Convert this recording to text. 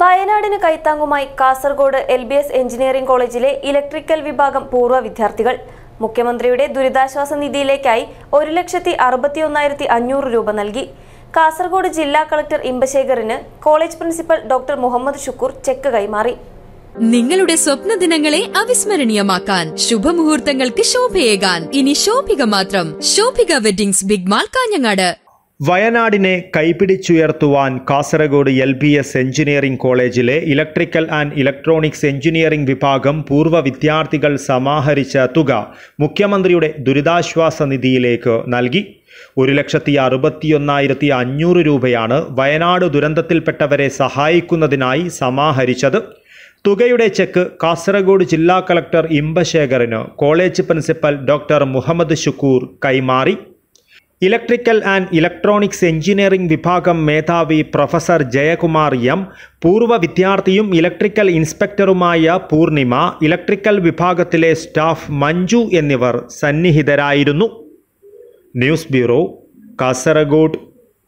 വയനാടിന് കൈത്താങ്ങുമായി Kasaragod L B S engineering കോളേജിലെ ഇലക്ട്രിക്കൽ വിഭാഗം പൂർവ്വ വിദ്യാർത്ഥികൾ മുഖ്യമന്ത്രിയുടെ ദുരിതാശ്വാസ നിധിയിലേക്കായി ഒരു ലക്ഷത്തി ഒന്നായിരത്തി അഞ്ഞൂറ് രൂപ നൽകി കാസർഗോഡ് ജില്ലാ കളക്ടർ ഇമ്പശേഖറിന് college principal doctor Muhammad Shukkur cheque കൈമാറി നിങ്ങളുടെ സ്വപ്ന ദിനങ്ങളെ അവിസ്മരണീയമാക്കാൻ ശുഭമുഹൂർത്തങ്ങൾക്ക് ശോഭയേകാൻ ഇനി ശോഭിക മാത്രം ശോഭിക വെഡിങ്സ് ബിഗ്മാൾ കാഞ്ഞങ്ങാട് വയനാടിനെ കൈപിടിച്ചുയർത്തുവാൻ Kasaragod L B S engineering കോളേജിലെ ഇലക്ട്രിക്കൽ ആൻഡ് ഇലക്ട്രോണിക്സ് എഞ്ചിനീയറിംഗ് വിഭാഗം പൂർവ്വ വിദ്യാർത്ഥികൾ സമാഹരിച്ച തുക മുഖ്യമന്ത്രിയുടെ ദുരിതാശ്വാസ നിധിയിലേക്ക് നൽകി ഒരു ലക്ഷത്തി അറുപത്തിയൊന്നായിരത്തി അഞ്ഞൂറ് രൂപയാണ് വയനാട് ദുരന്തത്തിൽപ്പെട്ടവരെ സഹായിക്കുന്നതിനായി സമാഹരിച്ചത് തുകയുടെ ചെക്ക് കാസർഗോഡ് ജില്ലാ കളക്ടർ ഇമ്പശേഖറിന് college principal doctor Muhammad Shukkur കൈമാറി ഇലക്ട്രിക്കൽ ആൻഡ് ഇലക്ട്രോണിക്സ് എഞ്ചിനീയറിംഗ് വിഭാഗം മേധാവി പ്രൊഫസർ ജയകുമാർ എം പൂർവ്വ വിദ്യാർത്ഥിയും ഇലക്ട്രിക്കൽ ഇൻസ്പെക്ടറുമായ പൂർണിമ ഇലക്ട്രിക്കൽ വിഭാഗത്തിലെ സ്റ്റാഫ് മഞ്ജു എന്നിവർ സന്നിഹിതരായിരുന്നു ന്യൂസ് ബ്യൂറോ കാസർഗോഡ്